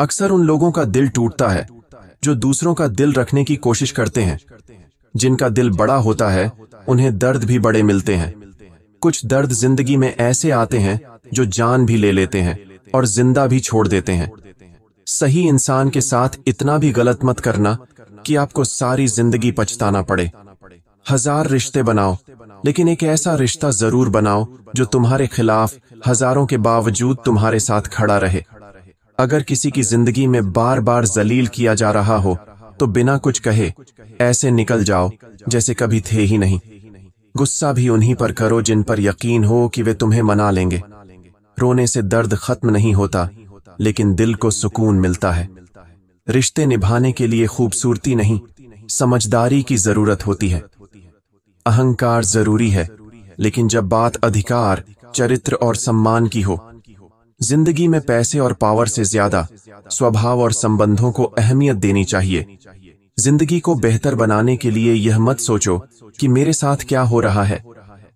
अक्सर उन लोगों का दिल टूटता है जो दूसरों का दिल रखने की कोशिश करते हैं जिनका दिल बड़ा होता है उन्हें दर्द भी बड़े मिलते हैं कुछ दर्द जिंदगी में ऐसे आते हैं जो जान भी ले लेते हैं और जिंदा भी छोड़ देते हैं सही इंसान के साथ इतना भी गलत मत करना कि आपको सारी जिंदगी पछताना पड़े हजार रिश्ते बनाओ लेकिन एक ऐसा रिश्ता जरूर बनाओ जो तुम्हारे खिलाफ हजारों के बावजूद तुम्हारे साथ खड़ा रहे अगर किसी की जिंदगी में बार बार जलील किया जा रहा हो तो बिना कुछ कहे ऐसे निकल जाओ जैसे कभी थे ही नहीं गुस्सा भी उन्हीं पर करो जिन पर यकीन हो कि वे तुम्हें मना लेंगे रोने से दर्द खत्म नहीं होता लेकिन दिल को सुकून मिलता है रिश्ते निभाने के लिए खूबसूरती नहीं समझदारी की जरूरत होती है अहंकार जरूरी है लेकिन जब बात अधिकार चरित्र और सम्मान की हो जिंदगी में पैसे और पावर से ज्यादा स्वभाव और संबंधों को अहमियत देनी चाहिए जिंदगी को बेहतर बनाने के लिए यह मत सोचो कि मेरे साथ क्या हो रहा है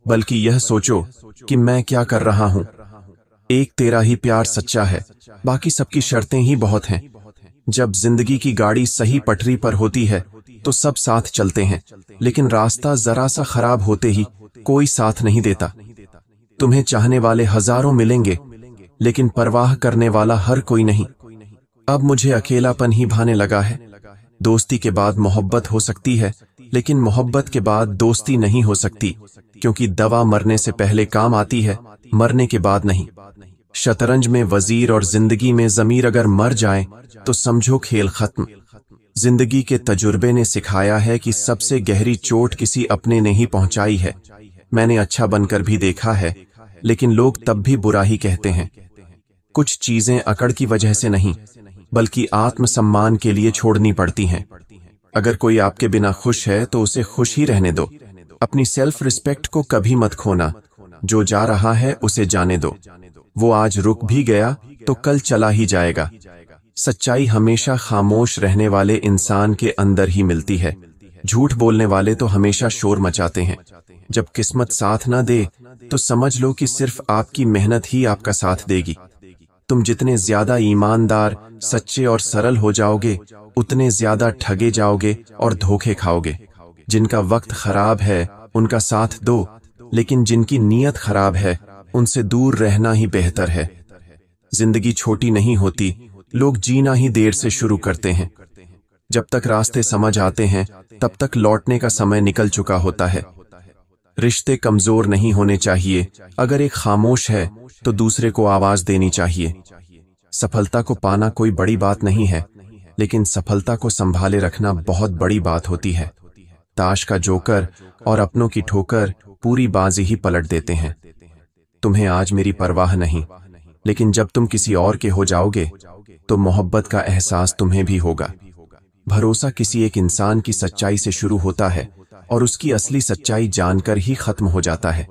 बल्कि यह सोचो कि मैं क्या कर रहा हूँ एक तेरा ही प्यार सच्चा है बाकी सबकी शर्तें ही बहुत हैं जब जिंदगी की गाड़ी सही पटरी पर होती है तो सब साथ चलते हैं लेकिन रास्ता जरा सा खराब होते ही कोई साथ नहीं देता तुम्हें चाहने वाले हजारों मिलेंगे लेकिन परवाह करने वाला हर कोई नहीं अब मुझे अकेलापन ही भाने लगा है दोस्ती के बाद मोहब्बत हो सकती है लेकिन मोहब्बत के बाद दोस्ती नहीं हो सकती क्योंकि दवा मरने से पहले काम आती है मरने के बाद नहीं शतरंज में वजीर और जिंदगी में जमीर अगर मर जाए तो समझो खेल खत्म जिंदगी के तजुर्बे ने सिखाया है कि सबसे गहरी चोट किसी अपने ने ही पहुंचाई है मैंने अच्छा बनकर भी देखा है लेकिन लोग तब भी बुरा ही कहते हैं कुछ चीजें अकड़ की वजह से नहीं बल्कि आत्मसम्मान के लिए छोड़नी पड़ती हैं अगर कोई आपके बिना खुश है तो उसे खुश ही रहने दो अपनी सेल्फ रिस्पेक्ट को कभी मत खोना जो जा रहा है उसे जाने दो वो आज रुक भी गया तो कल चला ही जाएगा सच्चाई हमेशा खामोश रहने वाले इंसान के अंदर ही मिलती है झूठ बोलने वाले तो हमेशा शोर मचाते हैं जब किस्मत साथ ना दे तो समझ लो कि सिर्फ आपकी मेहनत ही आपका साथ देगी तुम जितने ज्यादा ईमानदार सच्चे और सरल हो जाओगे उतने ज्यादा ठगे जाओगे और धोखे खाओगे जिनका वक्त खराब है उनका साथ दो लेकिन जिनकी नीयत खराब है उनसे दूर रहना ही बेहतर है जिंदगी छोटी नहीं होती लोग जीना ही देर से शुरू करते हैं जब तक रास्ते समझ आते हैं तब तक लौटने का समय निकल चुका होता है रिश्ते कमजोर नहीं होने चाहिए अगर एक खामोश है तो दूसरे को आवाज देनी चाहिए सफलता को पाना कोई बड़ी बात नहीं है लेकिन सफलता को संभाले रखना बहुत बड़ी बात होती है ताश का जोकर और अपनों की ठोकर पूरी बाजी ही पलट देते हैं तुम्हें आज मेरी परवाह नहीं लेकिन जब तुम किसी और के हो जाओगे तो मोहब्बत का एहसास तुम्हें भी होगा भरोसा किसी एक इंसान की सच्चाई से शुरू होता है और उसकी असली सच्चाई जानकर ही खत्म हो जाता है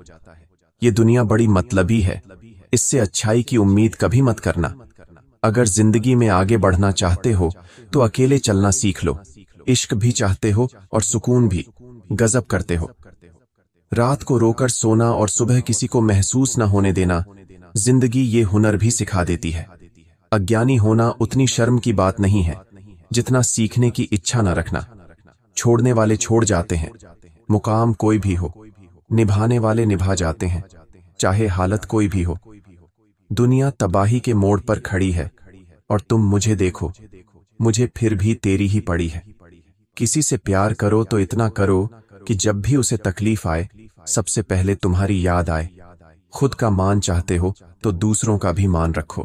ये दुनिया बड़ी मतलबी है इससे अच्छाई की उम्मीद कभी मत करना अगर जिंदगी में आगे बढ़ना चाहते हो तो अकेले चलना सीख लो इश्क भी चाहते हो और सुकून भी गजब करते हो रात को रोकर सोना और सुबह किसी को महसूस न होने देना जिंदगी ये हुनर भी सिखा देती है अज्ञानी होना उतनी शर्म की बात नहीं है जितना सीखने की इच्छा न रखना छोड़ने वाले छोड़ जाते हैं मुकाम कोई भी हो निभाने वाले निभा जाते हैं चाहे हालत कोई भी हो दुनिया तबाही के मोड़ पर खड़ी है और तुम मुझे देखो मुझे फिर भी तेरी ही पड़ी है किसी से प्यार करो तो इतना करो कि जब भी उसे तकलीफ आए सबसे पहले तुम्हारी याद आए खुद का मान चाहते हो तो दूसरों का भी मान रखो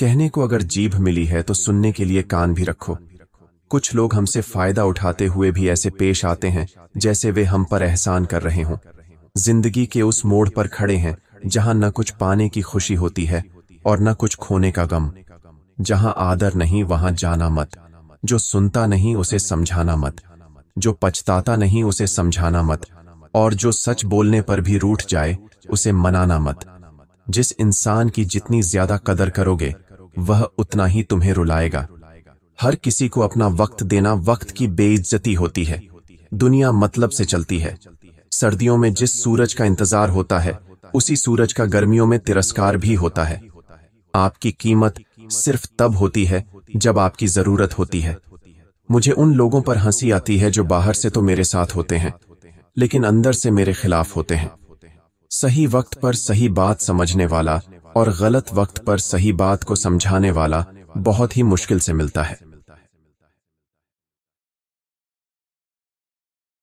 कहने को अगर जीभ मिली है तो सुनने के लिए कान भी रखो कुछ लोग हमसे फायदा उठाते हुए भी ऐसे पेश आते हैं जैसे वे हम पर एहसान कर रहे हों जिंदगी के उस मोड़ पर खड़े हैं जहां न कुछ पाने की खुशी होती है और न कुछ खोने का गम जहां आदर नहीं वहां जाना मत जो सुनता नहीं उसे समझाना मत जो पछताता नहीं उसे समझाना मत और जो सच बोलने पर भी रूठ जाए उसे मनाना मत जिस इंसान की जितनी ज्यादा कदर करोगे वह उतना ही तुम्हें रुलाएगा हर किसी को अपना वक्त देना वक्त की बेइज्जती होती है दुनिया मतलब से चलती है सर्दियों में जिस सूरज का इंतजार होता है उसी सूरज का गर्मियों में तिरस्कार भी होता है आपकी कीमत सिर्फ तब होती है जब आपकी जरूरत होती है मुझे उन लोगों पर हंसी आती है जो बाहर से तो मेरे साथ होते हैं लेकिन अंदर से मेरे खिलाफ होते हैं सही वक्त पर सही बात समझने वाला और गलत वक्त पर सही बात को समझाने वाला बहुत ही मुश्किल से मिलता है